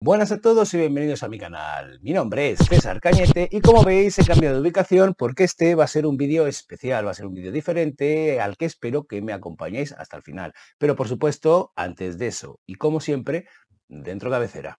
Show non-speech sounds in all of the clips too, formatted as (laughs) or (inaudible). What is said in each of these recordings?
Buenas a todos y bienvenidos a mi canal. Mi nombre es César Cañete y como veis he cambiado de ubicación porque este va a ser un vídeo especial, va a ser un vídeo diferente al que espero que me acompañéis hasta el final. Pero por supuesto, antes de eso y como siempre, dentro cabecera.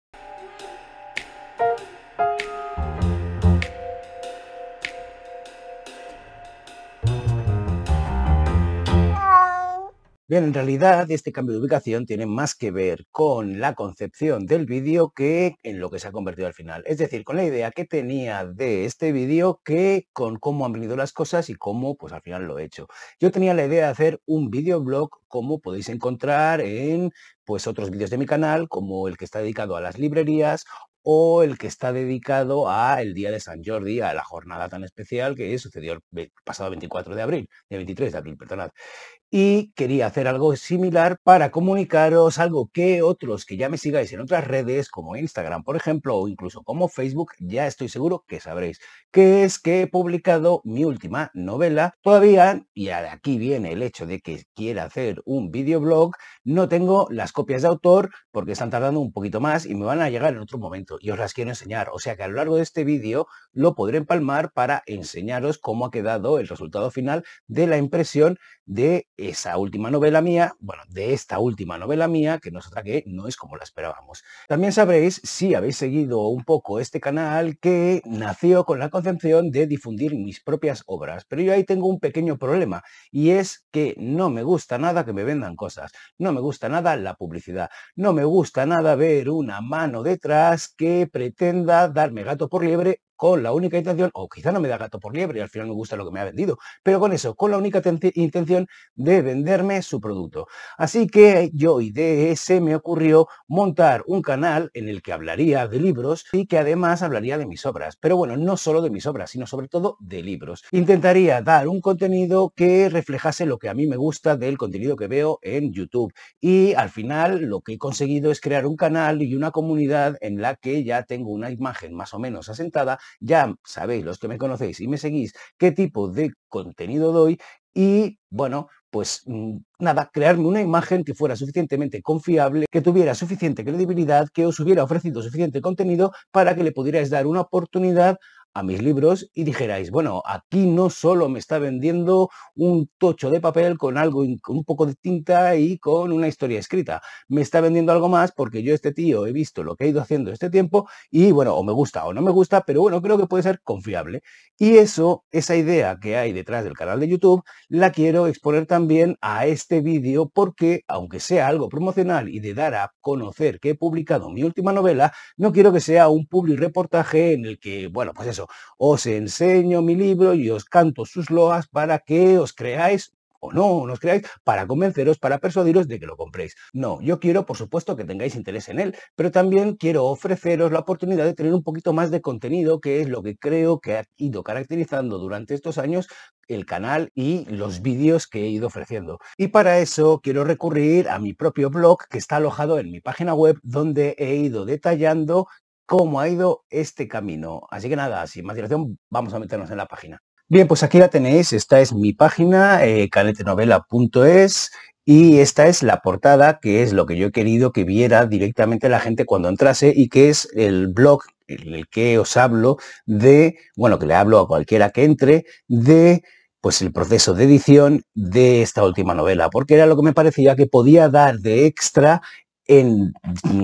Bien, en realidad este cambio de ubicación tiene más que ver con la concepción del vídeo que en lo que se ha convertido al final. Es decir, con la idea que tenía de este vídeo que con cómo han venido las cosas y cómo pues al final lo he hecho. Yo tenía la idea de hacer un videoblog como podéis encontrar en pues otros vídeos de mi canal como el que está dedicado a las librerías o el que está dedicado al día de San Jordi, a la jornada tan especial que sucedió el pasado 24 de abril, el 23 de abril, perdonad y quería hacer algo similar para comunicaros algo que otros que ya me sigáis en otras redes como Instagram, por ejemplo, o incluso como Facebook, ya estoy seguro que sabréis, que es que he publicado mi última novela. Todavía, y aquí viene el hecho de que quiera hacer un videoblog, no tengo las copias de autor porque están tardando un poquito más y me van a llegar en otro momento y os las quiero enseñar. O sea que a lo largo de este vídeo lo podré empalmar para enseñaros cómo ha quedado el resultado final de la impresión de esa última novela mía, bueno, de esta última novela mía, que no que no es como la esperábamos. También sabréis, si habéis seguido un poco este canal, que nació con la concepción de difundir mis propias obras, pero yo ahí tengo un pequeño problema y es que no me gusta nada que me vendan cosas, no me gusta nada la publicidad, no me gusta nada ver una mano detrás que pretenda darme gato por liebre con la única intención, o quizá no me da gato por liebre y al final me gusta lo que me ha vendido, pero con eso, con la única intención de venderme su producto. Así que yo y ese me ocurrió montar un canal en el que hablaría de libros y que además hablaría de mis obras. Pero bueno, no solo de mis obras, sino sobre todo de libros. Intentaría dar un contenido que reflejase lo que a mí me gusta del contenido que veo en YouTube. Y al final lo que he conseguido es crear un canal y una comunidad en la que ya tengo una imagen más o menos asentada ya sabéis, los que me conocéis y me seguís, qué tipo de contenido doy y, bueno, pues mm, nada, crearme una imagen que fuera suficientemente confiable, que tuviera suficiente credibilidad, que os hubiera ofrecido suficiente contenido para que le pudierais dar una oportunidad a mis libros y dijerais, bueno, aquí no solo me está vendiendo un tocho de papel con algo, un poco de tinta y con una historia escrita, me está vendiendo algo más porque yo este tío he visto lo que ha ido haciendo este tiempo y bueno, o me gusta o no me gusta, pero bueno, creo que puede ser confiable. Y eso, esa idea que hay detrás del canal de YouTube, la quiero exponer también a este vídeo porque, aunque sea algo promocional y de dar a conocer que he publicado mi última novela, no quiero que sea un public reportaje en el que, bueno, pues eso, os enseño mi libro y os canto sus loas para que os creáis o no, no os creáis, para convenceros, para persuadiros de que lo compréis. No, yo quiero, por supuesto, que tengáis interés en él, pero también quiero ofreceros la oportunidad de tener un poquito más de contenido, que es lo que creo que ha ido caracterizando durante estos años el canal y los vídeos que he ido ofreciendo. Y para eso quiero recurrir a mi propio blog que está alojado en mi página web donde he ido detallando cómo ha ido este camino. Así que nada, sin más dilación, vamos a meternos en la página. Bien, pues aquí la tenéis. Esta es mi página, eh, canetenovela.es. Y esta es la portada, que es lo que yo he querido que viera directamente la gente cuando entrase y que es el blog en el que os hablo de, bueno, que le hablo a cualquiera que entre, de pues el proceso de edición de esta última novela, porque era lo que me parecía que podía dar de extra Mm,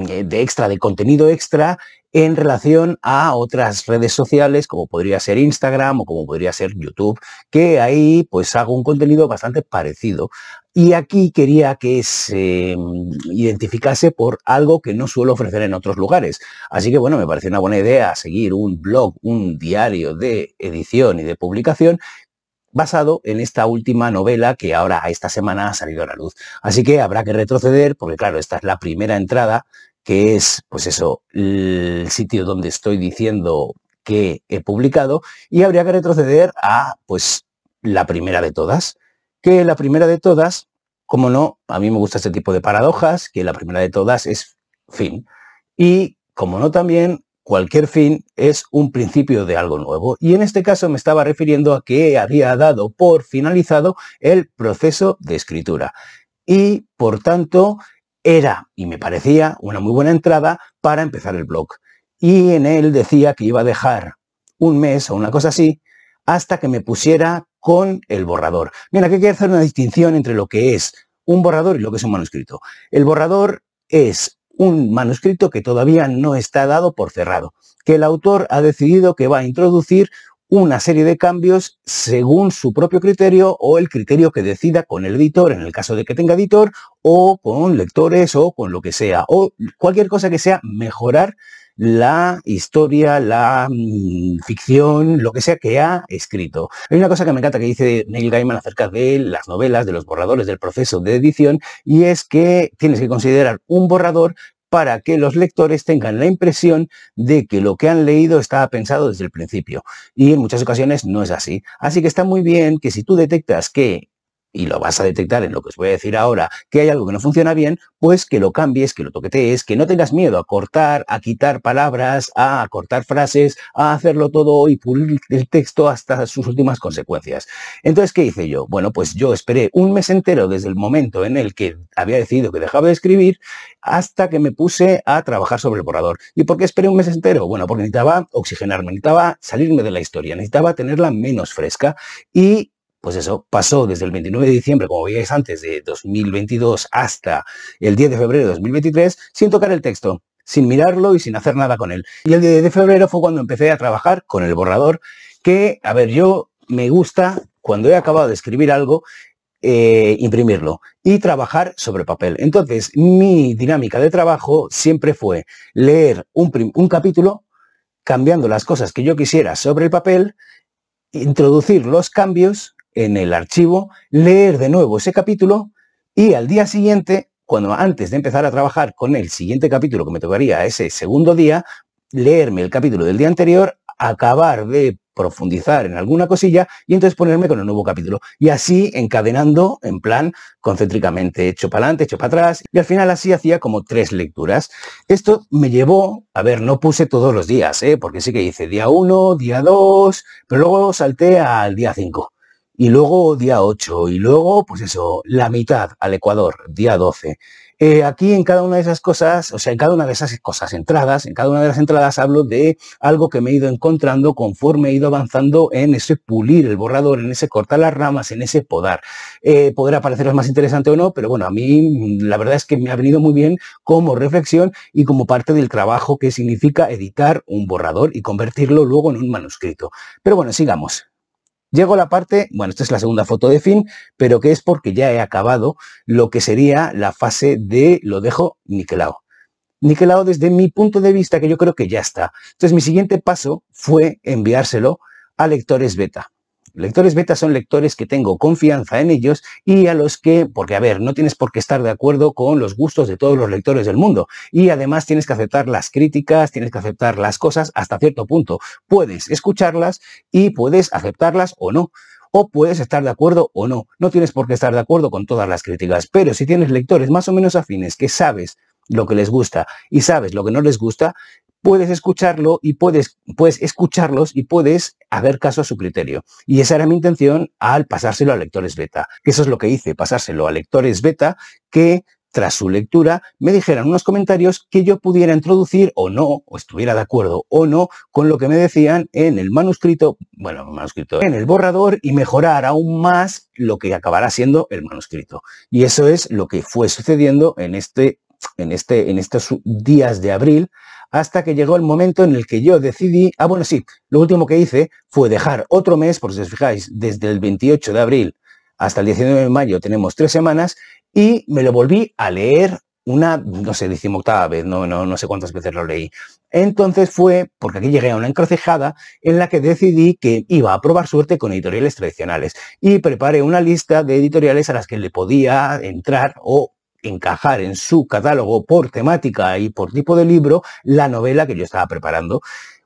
eh, de extra, de contenido extra en relación a otras redes sociales como podría ser Instagram o como podría ser YouTube, que ahí pues hago un contenido bastante parecido. Y aquí quería que se mm, identificase por algo que no suelo ofrecer en otros lugares. Así que bueno, me pareció una buena idea seguir un blog, un diario de edición y de publicación basado en esta última novela que ahora esta semana ha salido a la luz. Así que habrá que retroceder, porque claro, esta es la primera entrada, que es, pues eso, el sitio donde estoy diciendo que he publicado, y habría que retroceder a, pues, la primera de todas, que la primera de todas, como no, a mí me gusta este tipo de paradojas, que la primera de todas es fin. Y como no también cualquier fin es un principio de algo nuevo. Y en este caso me estaba refiriendo a que había dado por finalizado el proceso de escritura. Y, por tanto, era, y me parecía, una muy buena entrada para empezar el blog. Y en él decía que iba a dejar un mes o una cosa así hasta que me pusiera con el borrador. Mira, aquí hay que hacer una distinción entre lo que es un borrador y lo que es un manuscrito. El borrador es un manuscrito que todavía no está dado por cerrado, que el autor ha decidido que va a introducir una serie de cambios según su propio criterio o el criterio que decida con el editor, en el caso de que tenga editor, o con lectores o con lo que sea, o cualquier cosa que sea mejorar la historia, la mm, ficción, lo que sea que ha escrito. Hay una cosa que me encanta que dice Neil Gaiman acerca de las novelas, de los borradores, del proceso de edición, y es que tienes que considerar un borrador para que los lectores tengan la impresión de que lo que han leído estaba pensado desde el principio. Y en muchas ocasiones no es así. Así que está muy bien que si tú detectas que y lo vas a detectar en lo que os voy a decir ahora, que hay algo que no funciona bien, pues que lo cambies, que lo toquetees, que no tengas miedo a cortar, a quitar palabras, a cortar frases, a hacerlo todo y pulir el texto hasta sus últimas consecuencias. Entonces, ¿qué hice yo? Bueno, pues yo esperé un mes entero desde el momento en el que había decidido que dejaba de escribir hasta que me puse a trabajar sobre el borrador. ¿Y por qué esperé un mes entero? Bueno, porque necesitaba oxigenarme, necesitaba salirme de la historia, necesitaba tenerla menos fresca y pues eso pasó desde el 29 de diciembre, como veis, antes, de 2022 hasta el 10 de febrero de 2023, sin tocar el texto, sin mirarlo y sin hacer nada con él. Y el 10 de febrero fue cuando empecé a trabajar con el borrador, que, a ver, yo me gusta, cuando he acabado de escribir algo, eh, imprimirlo y trabajar sobre papel. Entonces, mi dinámica de trabajo siempre fue leer un capítulo, cambiando las cosas que yo quisiera sobre el papel, introducir los cambios en el archivo, leer de nuevo ese capítulo y al día siguiente, cuando antes de empezar a trabajar con el siguiente capítulo que me tocaría ese segundo día, leerme el capítulo del día anterior, acabar de profundizar en alguna cosilla y entonces ponerme con el nuevo capítulo. Y así encadenando en plan concéntricamente, hecho para adelante, hecho para atrás. Y al final así hacía como tres lecturas. Esto me llevó, a ver, no puse todos los días, ¿eh? porque sí que hice día 1, día 2, pero luego salté al día 5 y luego día 8, y luego, pues eso, la mitad al Ecuador, día 12. Eh, aquí en cada una de esas cosas, o sea, en cada una de esas cosas, entradas, en cada una de las entradas hablo de algo que me he ido encontrando conforme he ido avanzando en ese pulir el borrador, en ese cortar las ramas, en ese podar. Eh, podrá pareceros más interesante o no, pero bueno, a mí mm, la verdad es que me ha venido muy bien como reflexión y como parte del trabajo que significa editar un borrador y convertirlo luego en un manuscrito. Pero bueno, sigamos. Llego a la parte, bueno, esta es la segunda foto de fin, pero que es porque ya he acabado lo que sería la fase de lo dejo niquelado. Niquelado desde mi punto de vista, que yo creo que ya está. Entonces mi siguiente paso fue enviárselo a lectores beta. Lectores beta son lectores que tengo confianza en ellos y a los que, porque a ver, no tienes por qué estar de acuerdo con los gustos de todos los lectores del mundo y además tienes que aceptar las críticas, tienes que aceptar las cosas hasta cierto punto. Puedes escucharlas y puedes aceptarlas o no o puedes estar de acuerdo o no. No tienes por qué estar de acuerdo con todas las críticas, pero si tienes lectores más o menos afines que sabes lo que les gusta y sabes lo que no les gusta, puedes escucharlo y puedes, puedes escucharlos y puedes haber caso a su criterio. Y esa era mi intención al pasárselo a lectores beta. Que eso es lo que hice, pasárselo a lectores beta que tras su lectura me dijeran unos comentarios que yo pudiera introducir o no, o estuviera de acuerdo o no con lo que me decían en el manuscrito, bueno, manuscrito, en el borrador y mejorar aún más lo que acabará siendo el manuscrito. Y eso es lo que fue sucediendo en este en este en estos días de abril hasta que llegó el momento en el que yo decidí, ah, bueno, sí, lo último que hice fue dejar otro mes, por si os fijáis, desde el 28 de abril hasta el 19 de mayo tenemos tres semanas, y me lo volví a leer una, no sé, decimoctava vez, no, no, no sé cuántas veces lo leí. Entonces fue porque aquí llegué a una encrucijada en la que decidí que iba a probar suerte con editoriales tradicionales y preparé una lista de editoriales a las que le podía entrar o encajar en su catálogo por temática y por tipo de libro la novela que yo estaba preparando.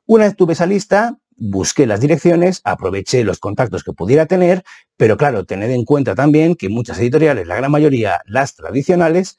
Una vez tuve esa lista, busqué las direcciones, aproveché los contactos que pudiera tener, pero claro, tened en cuenta también que muchas editoriales, la gran mayoría, las tradicionales,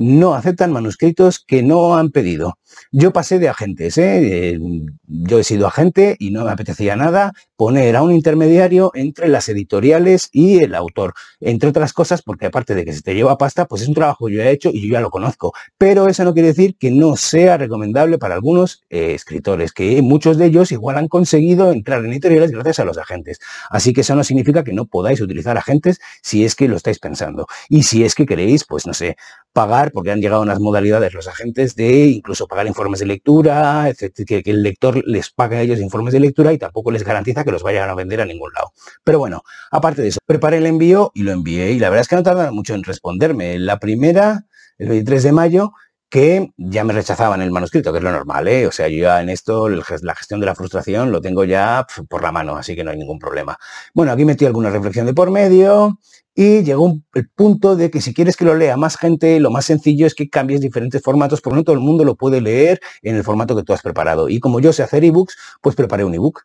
no aceptan manuscritos que no han pedido. Yo pasé de agentes, ¿eh? Eh, yo he sido agente y no me apetecía nada poner a un intermediario entre las editoriales y el autor, entre otras cosas porque aparte de que se te lleva pasta, pues es un trabajo que yo he hecho y yo ya lo conozco, pero eso no quiere decir que no sea recomendable para algunos eh, escritores, que muchos de ellos igual han conseguido entrar en editoriales gracias a los agentes, así que eso no significa que no podáis utilizar agentes si es que lo estáis pensando y si es que queréis, pues no sé, pagar porque han llegado unas modalidades los agentes de incluso pagar informes de lectura, que, el lector les pague a ellos informes de lectura y tampoco les garantiza que los vayan a vender a ningún lado. Pero bueno, aparte de eso, preparé el envío y lo envié y la verdad es que no tardaron mucho en responderme. La primera, el 23 de mayo, que ya me rechazaban el manuscrito, que es lo normal, ¿eh? O sea, yo ya en esto, la gestión de la frustración lo tengo ya por la mano, así que no hay ningún problema. Bueno, aquí metí alguna reflexión de por medio y llegó el punto de que si quieres que lo lea más gente, lo más sencillo es que cambies diferentes formatos, porque no todo el mundo lo puede leer en el formato que tú has preparado. Y como yo sé hacer ebooks, pues preparé un ebook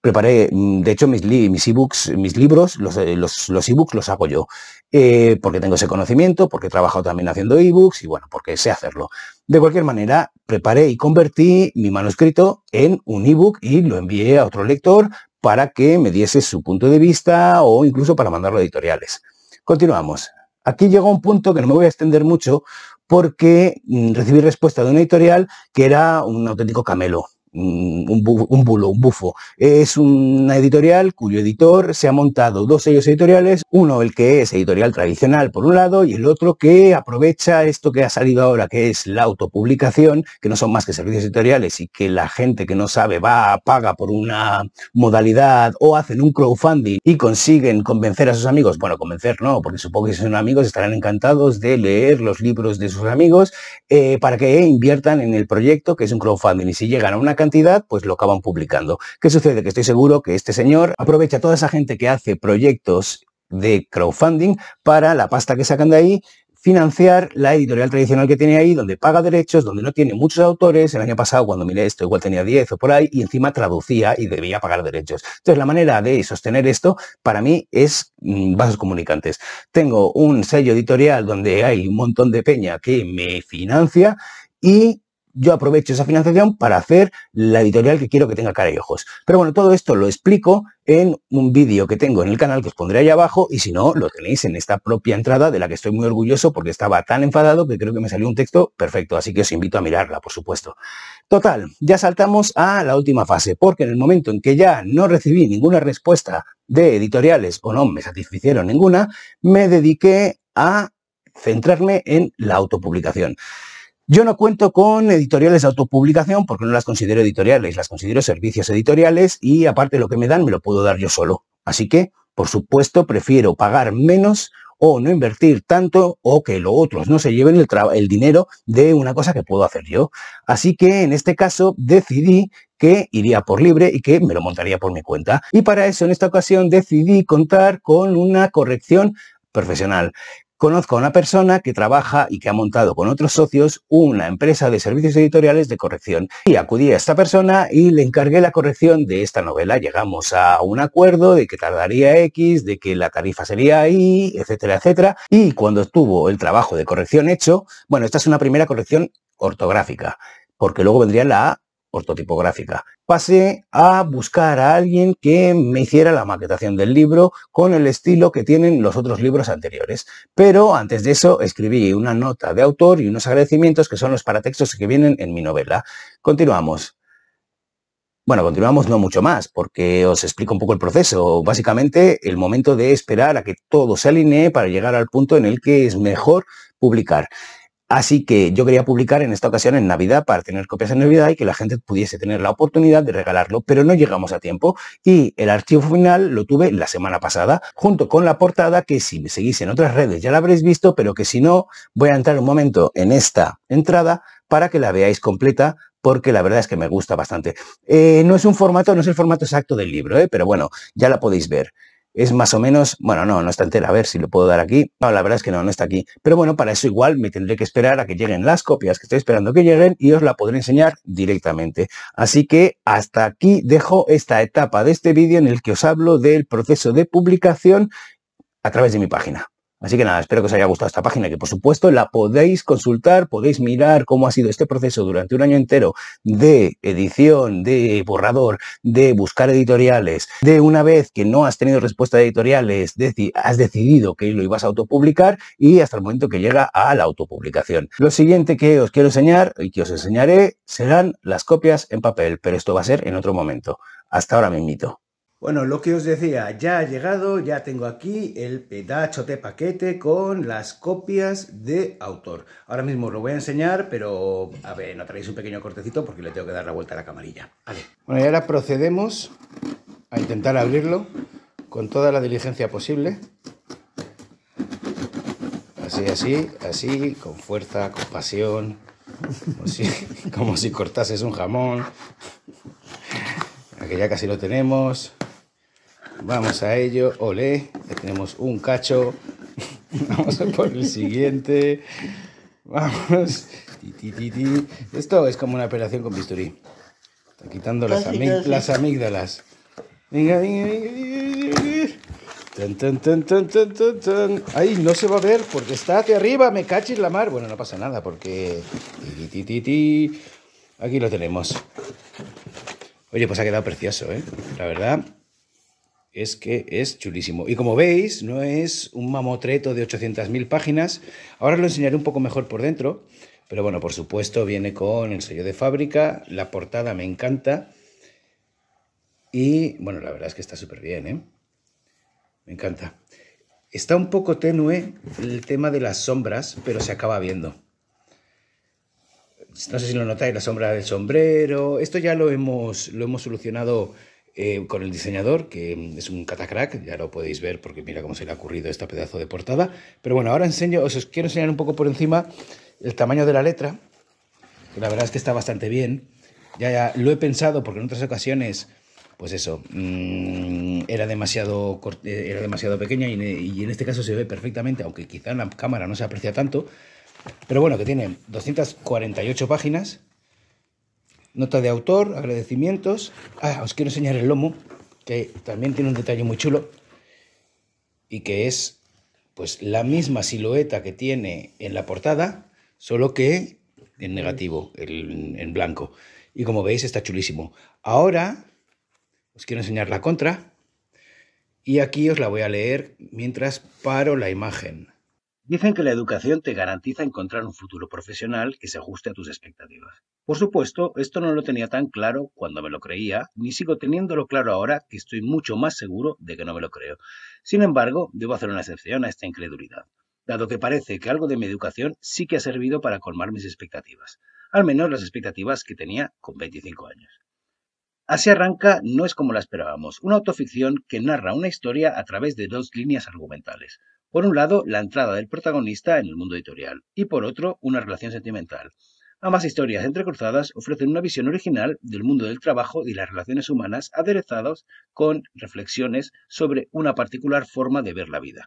preparé, mm, de hecho, mis, mis ebooks, mis libros, los, eh, los, books ebooks los hago yo, eh, porque tengo ese conocimiento, porque he trabajado también haciendo e-books y bueno, porque sé hacerlo. De cualquier manera, preparé y convertí mi manuscrito en un ebook y lo envié a otro lector para que me diese su punto de vista o incluso para mandarlo a editoriales. Continuamos. Aquí llegó un punto que no me voy a extender mucho porque mm, recibí respuesta de una editorial que era un auténtico camelo un, bulo, un bufo. Es una editorial cuyo editor se ha montado dos sellos editoriales, uno el que es editorial tradicional por un lado y el otro que aprovecha esto que ha salido ahora, que es la autopublicación, que no son más que servicios editoriales y que la gente que no sabe va, paga por una modalidad o hacen un crowdfunding y consiguen convencer a sus amigos, bueno, convencer no, porque supongo que si son amigos estarán encantados de leer los libros de sus amigos eh, para que inviertan en el proyecto que es un crowdfunding y si llegan a una cantidad, pues lo acaban publicando. ¿Qué sucede? Que estoy seguro que este señor aprovecha toda esa gente que hace proyectos de crowdfunding para la pasta que sacan de ahí financiar la editorial tradicional que tiene ahí, donde paga derechos, donde no tiene muchos autores. El año pasado, cuando miré esto, igual tenía 10 o por ahí, y encima traducía y debía pagar derechos. Entonces, la manera de sostener esto, para mí, es bases mm, vasos comunicantes. Tengo un sello editorial donde hay un montón de peña que me financia y yo aprovecho esa financiación para hacer la editorial que quiero que tenga cara y ojos. Pero bueno, todo esto lo explico en un vídeo que tengo en el canal que os pondré ahí abajo y si no, lo tenéis en esta propia entrada de la que estoy muy orgulloso porque estaba tan enfadado que creo que me salió un texto perfecto, así que os invito a mirarla, por supuesto. Total, ya saltamos a la última fase, porque en el momento en que ya no recibí ninguna respuesta de editoriales o no me satisficieron ninguna, me dediqué a centrarme en la autopublicación. Yo no cuento con editoriales de autopublicación porque no las considero editoriales, las considero servicios editoriales y aparte lo que me dan me lo puedo dar yo solo. Así que, por supuesto, prefiero pagar menos o no invertir tanto o que los otros no se lleven el, el, dinero de una cosa que puedo hacer yo. Así que en este caso decidí que iría por libre y que me lo montaría por mi cuenta. Y para eso en esta ocasión decidí contar con una corrección profesional conozco a una persona que trabaja y que ha montado con otros socios una empresa de servicios editoriales de corrección. Y acudí a esta persona y le encargué la corrección de esta novela. Llegamos a un acuerdo de que tardaría X, de que la tarifa sería Y, etcétera, etcétera. Y cuando estuvo el trabajo de corrección hecho, bueno, esta es una primera corrección ortográfica, porque luego vendría la ortotipográfica. Pasé a buscar a alguien que me hiciera la maquetación del libro con el estilo que tienen los otros libros anteriores. Pero antes de eso escribí una nota de autor y unos agradecimientos que son los paratextos que vienen en mi novela. Continuamos. Bueno, continuamos no mucho más, porque os explico un poco el proceso. Básicamente, el momento de esperar a que todo se alinee para llegar al punto en el que es mejor publicar. Así que yo quería publicar en esta ocasión en Navidad para tener copias en Navidad y que la gente pudiese tener la oportunidad de regalarlo, pero no llegamos a tiempo y el archivo final lo tuve la semana pasada junto con la portada que si me seguís en otras redes ya la habréis visto, pero que si no voy a entrar un momento en esta entrada para que la veáis completa porque la verdad es que me gusta bastante. Eh, no es un formato, no es el formato exacto del libro, eh, pero bueno, ya la podéis ver es más o menos, bueno, no, no está entera, a ver si lo puedo dar aquí. No, la verdad es que no, no está aquí. Pero bueno, para eso igual me tendré que esperar a que lleguen las copias que estoy esperando que lleguen y os la podré enseñar directamente. Así que hasta aquí dejo esta etapa de este vídeo en el que os hablo del proceso de publicación a través de mi página. Así que nada, espero que os haya gustado esta página, que por supuesto la podéis consultar, podéis mirar cómo ha sido este proceso durante un año entero de edición, de borrador, de buscar editoriales, de una vez que no has tenido respuesta de editoriales, has decidido que lo ibas a autopublicar y hasta el momento que llega a la autopublicación. Lo siguiente que os quiero enseñar y que os enseñaré serán las copias en papel, pero esto va a ser en otro momento. Hasta ahora invito. Bueno, lo que os decía, ya ha llegado, ya tengo aquí el pedacho de paquete con las copias de autor. Ahora mismo os lo voy a enseñar, pero a ver, no traéis un pequeño cortecito porque le tengo que dar la vuelta a la camarilla. Bueno, y ahora procedemos a intentar abrirlo con toda la diligencia posible. Así, así, así, con fuerza, con pasión, como si, como si cortases un jamón. Aquí (laughs) ya casi lo tenemos. Vamos a ello. ole, tenemos un cacho. (laughs) Vamos a por el siguiente. Vamos. Esto es como una operación con bisturí. Está quitando las, las amígdalas. Venga, Ay, no se va a ver porque está hacia arriba, me cachis la mar. Bueno, no pasa nada porque... Aquí lo tenemos. Oye, pues ha quedado precioso, ¿eh? La verdad, es que es chulísimo. Y como veis, no es un mamotreto de 800.000 páginas. Ahora lo enseñaré un poco mejor por dentro. Pero bueno, por supuesto, viene con el sello de fábrica. La portada me encanta. Y bueno, la verdad es que está súper bien, ¿eh? Me encanta. Está un poco tenue el tema de las sombras, pero se acaba viendo. No sé si lo notáis, la sombra del sombrero. Esto ya lo hemos, lo hemos solucionado eh, con el diseñador, que mm, es un catacrack, ya lo podéis ver porque mira cómo se le ha ocurrido esta pedazo de portada. Pero bueno, ahora enseño, os quiero enseñar un poco por encima el tamaño de la letra, la verdad es que está bastante bien. Ya, ya lo he pensado porque en otras ocasiones, pues eso, mm, era, demasiado, eh, era demasiado pequeña y, y en este caso se ve perfectamente, aunque quizá en la cámara no se aprecia tanto. Pero bueno, que tiene 248 páginas nota de autor, agradecimientos. Ah, os quiero enseñar el lomo, que también tiene un detalle muy chulo y que es pues la misma silueta que tiene en la portada, solo que en negativo, en blanco. Y como veis está chulísimo. Ahora os quiero enseñar la contra y aquí os la voy a leer mientras paro la imagen. Dicen que la educación te garantiza encontrar un futuro profesional que se ajuste a tus expectativas. Por supuesto, esto no lo tenía tan claro cuando me lo creía, ni sigo teniéndolo claro ahora que estoy mucho más seguro de que no me lo creo. Sin embargo, debo hacer una excepción a esta incredulidad, dado que parece que algo de mi educación sí que ha servido para colmar mis expectativas, al menos las expectativas que tenía con 25 años. Así arranca No es como la esperábamos, una autoficción que narra una historia a través de dos líneas argumentales. Por un lado, la entrada del protagonista en el mundo editorial y por otro, una relación sentimental Ambas historias entrecruzadas ofrecen una visión original del mundo del trabajo y las relaciones humanas aderezados con reflexiones sobre una particular forma de ver la vida.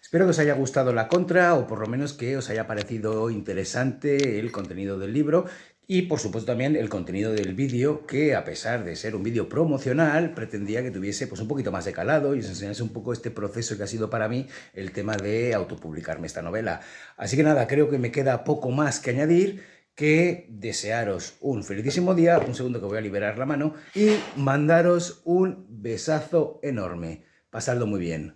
Espero que os haya gustado la contra o por lo menos que os haya parecido interesante el contenido del libro y por supuesto también el contenido del vídeo que a pesar de ser un vídeo promocional pretendía que tuviese pues un poquito más de calado y os enseñase un poco este proceso que ha sido para mí el tema de autopublicarme esta novela. Así que nada, creo que me queda poco más que añadir que desearos un felicísimo día, un segundo que voy a liberar la mano, y mandaros un besazo enorme. Pasadlo muy bien.